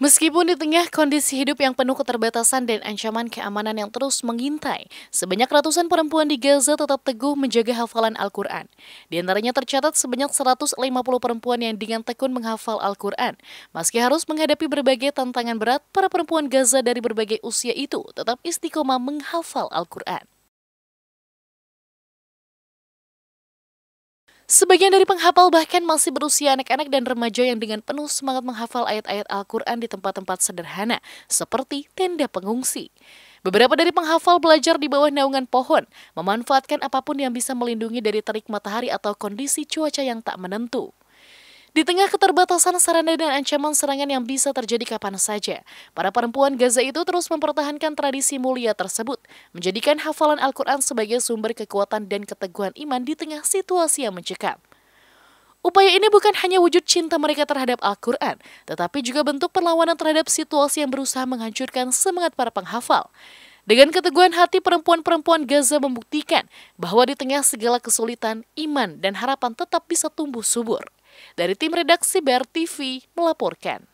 Meskipun di tengah kondisi hidup yang penuh keterbatasan dan ancaman keamanan yang terus mengintai, sebanyak ratusan perempuan di Gaza tetap teguh menjaga hafalan Al-Quran. Di antaranya tercatat sebanyak 150 perempuan yang dengan tekun menghafal Al-Quran. Meski harus menghadapi berbagai tantangan berat, para perempuan Gaza dari berbagai usia itu tetap istiqomah menghafal Al-Quran. Sebagian dari penghafal bahkan masih berusia anak-anak dan remaja yang dengan penuh semangat menghafal ayat-ayat Al-Quran di tempat-tempat sederhana, seperti tenda pengungsi. Beberapa dari penghafal belajar di bawah naungan pohon, memanfaatkan apapun yang bisa melindungi dari terik matahari atau kondisi cuaca yang tak menentu. Di tengah keterbatasan sarana dan ancaman serangan yang bisa terjadi kapan saja, para perempuan Gaza itu terus mempertahankan tradisi mulia tersebut, menjadikan hafalan Al-Quran sebagai sumber kekuatan dan keteguhan iman di tengah situasi yang mencekam. Upaya ini bukan hanya wujud cinta mereka terhadap Al-Quran, tetapi juga bentuk perlawanan terhadap situasi yang berusaha menghancurkan semangat para penghafal. Dengan keteguhan hati perempuan-perempuan Gaza membuktikan bahwa di tengah segala kesulitan, iman dan harapan tetap bisa tumbuh subur. Dari tim redaksi BRTV melaporkan.